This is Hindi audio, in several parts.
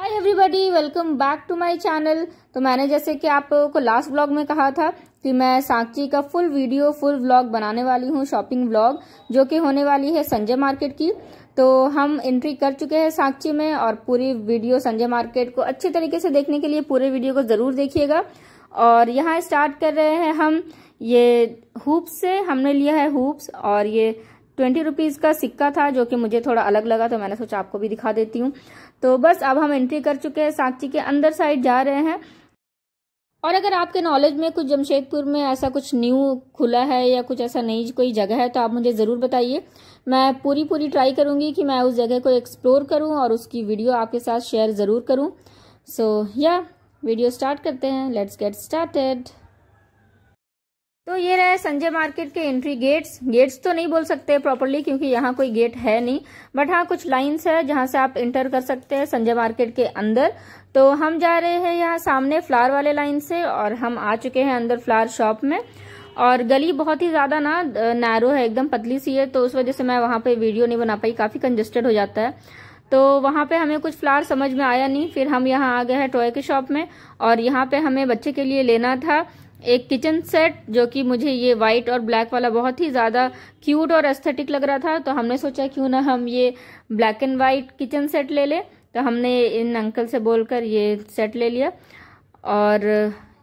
hi everybody welcome back to my channel तो मैंने जैसे कि आपको लास्ट ब्लॉग में कहा था कि मैं सांची का फुल वीडियो फुल व्लॉग बनाने वाली हूँ शॉपिंग ब्लॉग जो कि होने वाली है संजय मार्केट की तो हम एंट्री कर चुके हैं सांची में और पूरी वीडियो संजय मार्केट को अच्छे तरीके से देखने के लिए पूरे वीडियो को ज़रूर देखिएगा और यहाँ स्टार्ट कर रहे हैं हम ये हुप्स से हमने लिया है हुप्स और ये ट्वेंटी रुपीज़ का सिक्का था जो कि मुझे थोड़ा अलग लगा तो मैंने सोचा आपको भी दिखा देती हूँ तो बस अब हम एंट्री कर चुके हैं साक्षी के अंदर साइड जा रहे हैं और अगर आपके नॉलेज में कुछ जमशेदपुर में ऐसा कुछ न्यू खुला है या कुछ ऐसा नई कोई जगह है तो आप मुझे ज़रूर बताइए मैं पूरी पूरी ट्राई करूँगी कि मैं उस जगह को एक्सप्लोर करूँ और उसकी वीडियो आपके साथ शेयर ज़रूर करूँ सो या वीडियो स्टार्ट करते हैं लेट्स गेट स्टार्टेड तो ये रहे संजय मार्केट के एंट्री गेट्स गेट्स तो नहीं बोल सकते प्रॉपरली क्योंकि यहाँ कोई गेट है नहीं बट हाँ कुछ लाइंस है जहां से आप इंटर कर सकते हैं संजय मार्केट के अंदर तो हम जा रहे हैं यहाँ सामने फ्लावर वाले लाइन से और हम आ चुके हैं अंदर फ्लावर शॉप में और गली बहुत ही ज़्यादा ना नैरो है एकदम पतली सी है तो उस वजह से मैं वहां पर वीडियो नहीं बना पाई काफ़ी कंजेस्टेड हो जाता है तो वहां पे हमें कुछ फ्लावर समझ में आया नहीं फिर हम यहाँ आ गए हैं टॉय के शॉप में और यहाँ पे हमें बच्चे के लिए लेना था एक किचन सेट जो कि मुझे ये वाइट और ब्लैक वाला बहुत ही ज़्यादा क्यूट और एस्थेटिक लग रहा था तो हमने सोचा क्यों ना हम ये black and white kitchen set ले लें तो हमने इन अंकल से बोलकर ये सेट ले लिया और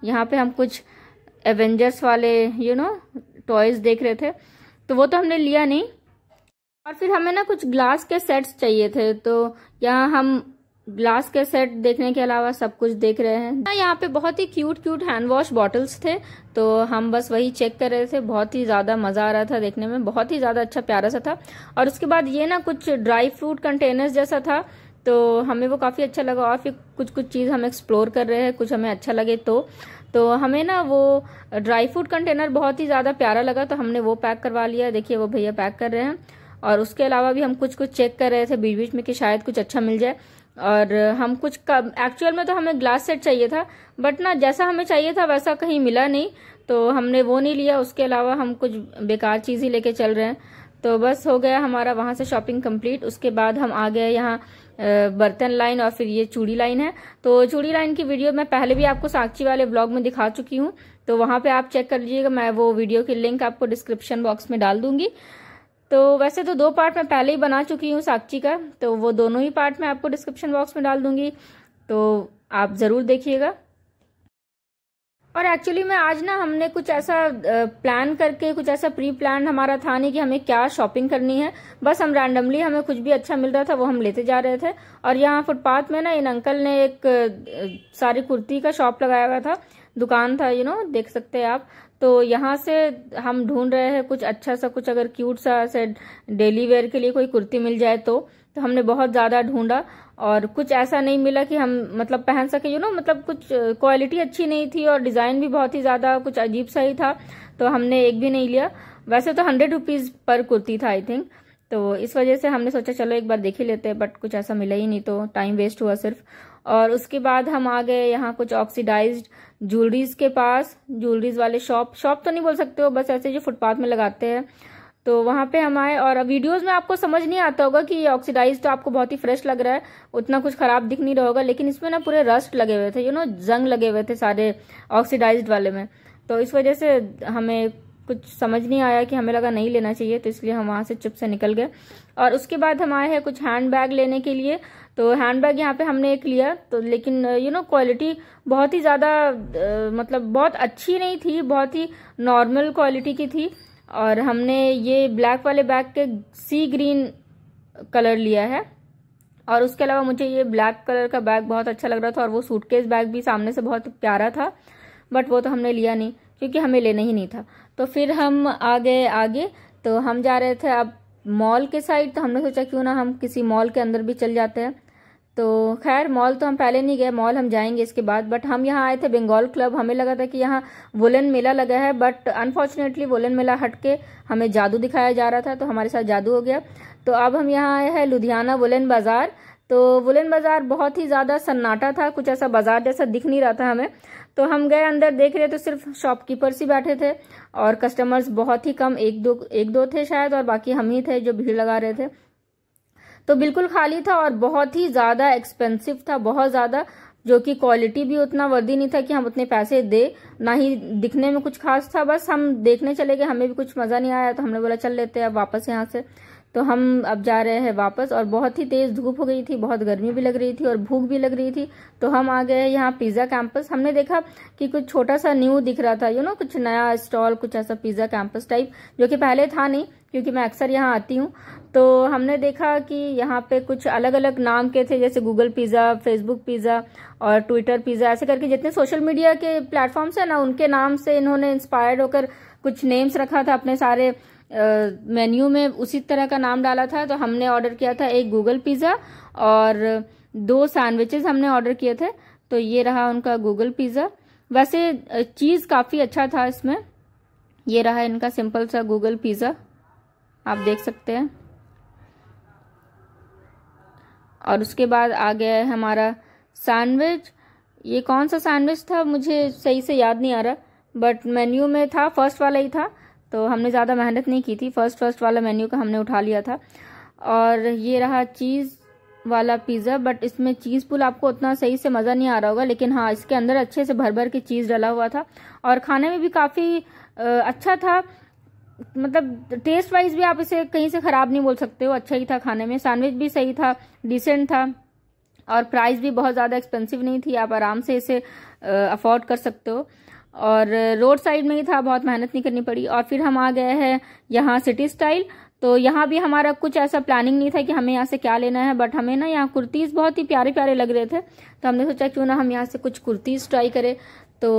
यहाँ पे हम कुछ एवेंजर्स वाले यू नो टॉयज़ देख रहे थे तो वो तो हमने लिया नहीं और फिर हमें ना कुछ ग्लास के सेट्स चाहिए थे तो यहाँ हम ग्लास के सेट देखने के अलावा सब कुछ देख रहे हैं हाँ, यहाँ पे बहुत ही cute cute hand wash bottles थे तो हम बस वही चेक कर रहे थे बहुत ही ज़्यादा मज़ा आ रहा था देखने में बहुत ही ज़्यादा अच्छा प्यारा सा था और उसके बाद ये ना कुछ ड्राई फ्रूट कंटेनर्स जैसा था तो हमें वो काफ़ी अच्छा लगा और फिर कुछ कुछ चीज़ हम एक्सप्लोर कर रहे हैं कुछ हमें अच्छा लगे तो तो हमें ना वो ड्राई फ्रूट कंटेनर बहुत ही ज़्यादा प्यारा लगा तो हमने वो पैक करवा लिया देखिए वो भैया पैक कर रहे हैं और उसके अलावा भी हम कुछ कुछ चेक कर रहे थे बीच बीच में कि शायद कुछ अच्छा मिल जाए और हम कुछ एक्चुअल में तो हमें ग्लास सेट चाहिए था बट ना जैसा हमें चाहिए था वैसा कहीं मिला नहीं तो हमने वो नहीं लिया उसके अलावा हम कुछ बेकार चीज़ ही लेके चल रहे हैं तो बस हो गया हमारा वहाँ से शॉपिंग कंप्लीट उसके बाद हम आ गए यहाँ बर्तन लाइन और फिर ये चूड़ी लाइन है तो चूड़ी लाइन की वीडियो मैं पहले भी आपको साक्षी वाले ब्लॉग में दिखा चुकी हूँ तो वहाँ पे आप चेक कर लीजिएगा मैं वो वीडियो की लिंक आपको डिस्क्रिप्शन बॉक्स में डाल दूंगी तो वैसे तो दो पार्ट मैं पहले ही बना चुकी हूँ साक्षी का तो वो दोनों ही पार्ट मैं आपको डिस्क्रिप्शन बॉक्स में डाल दूंगी तो आप ज़रूर देखिएगा और एक्चुअली में आज ना हमने कुछ ऐसा प्लान करके कुछ ऐसा प्री प्लान हमारा था नहीं कि हमें क्या शॉपिंग करनी है बस हम रैंडमली हमें कुछ भी अच्छा मिल रहा था वो हम लेते जा रहे थे और यहाँ फुटपाथ में ना इन अंकल ने एक सारी कुर्ती का शॉप लगाया हुआ था दुकान था यू नो देख सकते हैं आप तो यहाँ से हम ढूंढ रहे हैं कुछ अच्छा सा कुछ अगर क्यूट सा ऐसे डेली वेयर के लिए कोई कुर्ती मिल जाए तो तो हमने बहुत ज़्यादा ढूंढा और कुछ ऐसा नहीं मिला कि हम मतलब पहन सके यू नो मतलब कुछ क्वालिटी अच्छी नहीं थी और डिज़ाइन भी बहुत ही ज़्यादा कुछ अजीब सा ही था तो हमने एक भी नहीं लिया वैसे तो हंड्रेड रुपीज़ पर कुर्ती था आई थिंक तो इस वजह से हमने सोचा चलो एक बार देख ही लेते हैं बट कुछ ऐसा मिला ही नहीं तो टाइम वेस्ट हुआ सिर्फ और उसके बाद हम आ गए यहाँ कुछ ऑक्सीडाइज्ड ज्वेलरीज के पास ज्वेलरीज वाले शॉप शॉप तो नहीं बोल सकते हो बस ऐसे जो फुटपाथ में लगाते हैं तो वहाँ पे हम आए और वीडियोस में आपको समझ नहीं आता होगा कि ये ऑक्सीडाइज तो आपको बहुत ही फ्रेश लग रहा है उतना कुछ खराब दिख नहीं रहा होगा लेकिन इसमें ना पूरे रस्ट लगे हुए थे यू नो जंग लगे हुए थे सारे ऑक्सीडाइज्ड वाले में तो इस वजह से हमें कुछ समझ नहीं आया कि हमें लगा नहीं लेना चाहिए तो इसलिए हम वहाँ से चुप से निकल गए और उसके बाद हम आए हैं कुछ हैंड बैग लेने के लिए तो हैंड बैग यहाँ पे हमने एक लिया तो लेकिन यू नो क्वालिटी बहुत ही ज़्यादा मतलब बहुत अच्छी नहीं थी बहुत ही नॉर्मल क्वालिटी की थी और हमने ये ब्लैक वाले बैग के सी ग्रीन कलर लिया है और उसके अलावा मुझे ये ब्लैक कलर का बैग बहुत अच्छा लग रहा था और वो सूटकेस बैग भी सामने से बहुत प्यारा था बट वो तो हमने लिया नहीं क्योंकि हमें लेना ही नहीं था तो फिर हम आ गए आगे तो हम जा रहे थे अब मॉल के साइड तो हमने सोचा क्यों ना हम किसी मॉल के अंदर भी चल जाते हैं तो खैर मॉल तो हम पहले नहीं गए मॉल हम जाएंगे इसके बाद बट हम यहाँ आए थे बंगाल क्लब हमें लगा था कि यहाँ वोलन मेला लगा है बट अनफॉर्चुनेटली वोलन मेला हट के हमें जादू दिखाया जा रहा था तो हमारे साथ जादू हो गया तो अब हम यहाँ आए हैं लुधियाना वोलन बाज़ार तो वुलन बाज़ार बहुत ही ज़्यादा सन्नाटा था कुछ ऐसा बाज़ार जैसा दिख नहीं रहा था हमें तो हम गए अंदर देख रहे तो सिर्फ शॉपकीपर्स ही बैठे थे और कस्टमर्स बहुत ही कम एक दो एक दो थे शायद और बाकी हम ही थे जो भीड़ लगा रहे थे तो बिल्कुल खाली था और बहुत ही ज़्यादा एक्सपेंसिव था बहुत ज़्यादा जो कि क्वालिटी भी उतना वर्दी नहीं था कि हम उतने पैसे दे ना ही दिखने में कुछ खास था बस हम देखने चले गए हमें भी कुछ मज़ा नहीं आया तो हमने बोला चल लेते हैं अब वापस यहाँ से तो हम अब जा रहे हैं वापस और बहुत ही तेज़ धूप हो गई थी बहुत गर्मी भी लग रही थी और भूख भी लग रही थी तो हम आ गए यहाँ पिज़्ज़ा कैंपस हमने देखा कि कुछ छोटा सा न्यू दिख रहा था यू नो कुछ नया स्टॉल कुछ ऐसा पिज़्ज़ा कैंपस टाइप जो कि पहले था नहीं क्योंकि मैं अक्सर यहाँ आती हूँ तो हमने देखा कि यहाँ पे कुछ अलग अलग नाम के थे जैसे गूगल पिज़्ज़ा फेसबुक पिज़्ज़ा और ट्विटर पिज़्ज़ा ऐसे करके जितने सोशल मीडिया के प्लेटफॉर्म्स है ना उनके नाम से इन्होंने इंस्पायर्ड होकर कुछ नेम्स रखा था अपने सारे मेन्यू में उसी तरह का नाम डाला था तो हमने ऑर्डर किया था एक गूगल पिज़्ज़ा और दो सैंडविचेस हमने ऑर्डर किए थे तो ये रहा उनका गूगल पिज़्ज़ा वैसे चीज़ काफ़ी अच्छा था इसमें ये रहा इनका सिंपल सा गूगल पिज़्ज़ा आप देख सकते हैं और उसके बाद आ गया है हमारा सैंडविच ये कौन सा सैंडविच था मुझे सही से याद नहीं आ रहा बट मेन्यू में था फर्स्ट वाला ही था तो हमने ज़्यादा मेहनत नहीं की थी फर्स्ट फर्स्ट वाला मेन्यू का हमने उठा लिया था और ये रहा चीज़ वाला पिज़्ज़ा बट इसमें चीज़ पुल आपको उतना सही से मज़ा नहीं आ रहा होगा लेकिन हाँ इसके अंदर अच्छे से भर भर के चीज़ डला हुआ था और खाने में भी काफ़ी अच्छा था मतलब टेस्ट वाइज भी आप इसे कहीं से ख़राब नहीं बोल सकते हो अच्छा ही था खाने में सैंडविच भी सही था डिसेंट था और प्राइस भी बहुत ज़्यादा एक्सपेंसिव नहीं थी आप आराम से इसे अफोर्ड कर सकते हो और रोड साइड में ही था बहुत मेहनत नहीं करनी पड़ी और फिर हम आ गए हैं यहाँ सिटी स्टाइल तो यहाँ भी हमारा कुछ ऐसा प्लानिंग नहीं था कि हमें यहाँ से क्या लेना है बट हमें ना यहाँ कुर्तीज़ बहुत ही प्यारे प्यारे लग रहे थे तो हमने सोचा क्यों ना हम यहाँ से कुछ कुर्तीज़ ट्राई करें तो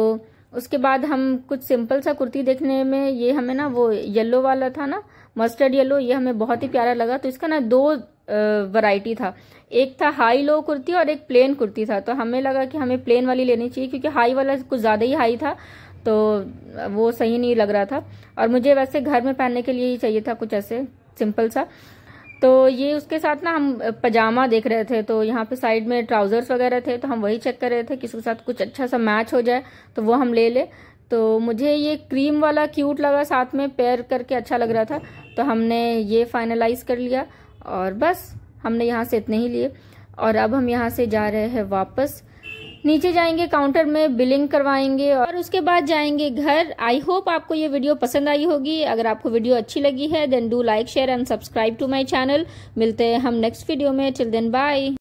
उसके बाद हम कुछ सिंपल सा कुर्ती देखने में ये हमें ना वो येलो वाला था ना मस्टर्ड येलो ये हमें बहुत ही प्यारा लगा तो इसका ना दो वैरायटी था एक था हाई लो कुर्ती और एक प्लेन कुर्ती था तो हमें लगा कि हमें प्लेन वाली लेनी चाहिए क्योंकि हाई वाला कुछ ज़्यादा ही हाई था तो वो सही नहीं लग रहा था और मुझे वैसे घर में पहनने के लिए ही चाहिए था कुछ ऐसे सिंपल सा तो ये उसके साथ ना हम पजामा देख रहे थे तो यहाँ पे साइड में ट्राउज़र्स वगैरह थे तो हम वही चेक कर रहे थे कि उसके साथ कुछ अच्छा सा मैच हो जाए तो वो हम ले ले तो मुझे ये क्रीम वाला क्यूट लगा साथ में पेयर करके अच्छा लग रहा था तो हमने ये फाइनलाइज कर लिया और बस हमने यहाँ से इतने ही लिए और अब हम यहाँ से जा रहे हैं वापस नीचे जाएंगे काउंटर में बिलिंग करवाएंगे और उसके बाद जाएंगे घर आई होप आपको ये वीडियो पसंद आई होगी अगर आपको वीडियो अच्छी लगी है then do like share and subscribe to my channel मिलते हैं हम नेक्स्ट वीडियो में टिल देन बाय